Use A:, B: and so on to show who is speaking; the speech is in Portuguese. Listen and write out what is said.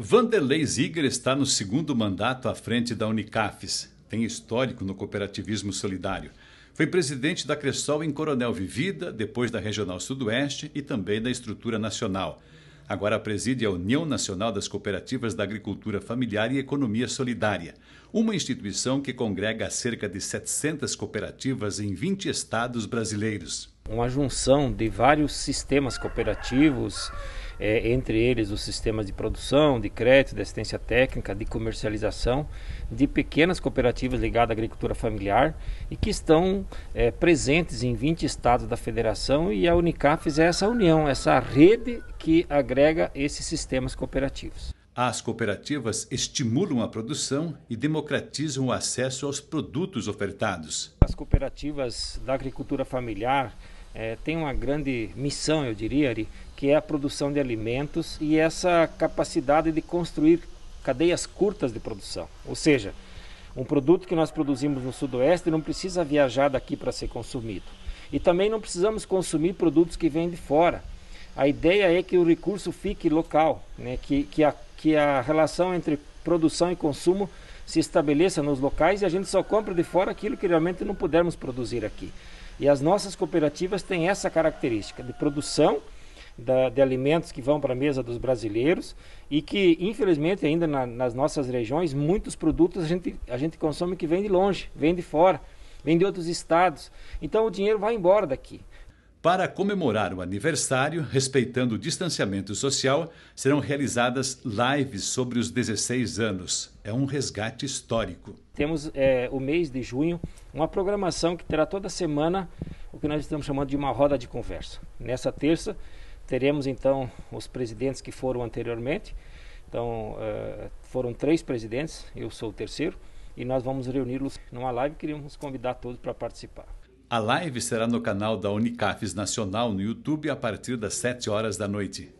A: Vanderlei Ziegler está no segundo mandato à frente da Unicafes. Tem histórico no cooperativismo solidário. Foi presidente da Cressol em Coronel Vivida, depois da Regional Sudoeste e também da Estrutura Nacional. Agora preside a União Nacional das Cooperativas da Agricultura Familiar e Economia Solidária, uma instituição que congrega cerca de 700 cooperativas em 20 estados brasileiros. Uma junção
B: de vários sistemas cooperativos é, entre eles os sistemas de produção, de crédito, de assistência técnica, de comercialização, de pequenas cooperativas ligadas à agricultura familiar e que estão é, presentes em 20 estados da federação e a Unicaf é essa união, essa rede que agrega esses sistemas cooperativos.
A: As cooperativas estimulam a produção e democratizam o acesso aos produtos ofertados. As
B: cooperativas da agricultura familiar é, tem uma grande missão, eu diria, Ari, que é a produção de alimentos e essa capacidade de construir cadeias curtas de produção. Ou seja, um produto que nós produzimos no Sudoeste não precisa viajar daqui para ser consumido. E também não precisamos consumir produtos que vêm de fora. A ideia é que o recurso fique local, né? que, que, a, que a relação entre produção e consumo se estabeleça nos locais e a gente só compra de fora aquilo que realmente não pudermos produzir aqui. E as nossas cooperativas têm essa característica de produção da, de alimentos que vão para a mesa dos brasileiros e que, infelizmente, ainda na, nas nossas regiões, muitos produtos a gente, a gente consome que vem de longe, vem de fora, vem de outros estados. Então o dinheiro vai embora daqui.
A: Para comemorar o aniversário, respeitando o distanciamento social, serão realizadas lives sobre os 16 anos. É um resgate histórico.
B: Temos é, o mês de junho, uma programação que terá toda semana o que nós estamos chamando de uma roda de conversa. Nessa terça, teremos então os presidentes que foram anteriormente. Então, uh, foram três presidentes, eu sou o terceiro, e nós vamos reuni-los numa live e queríamos convidar todos para participar.
A: A live será no canal da Unicafes Nacional no YouTube a partir das 7 horas da noite.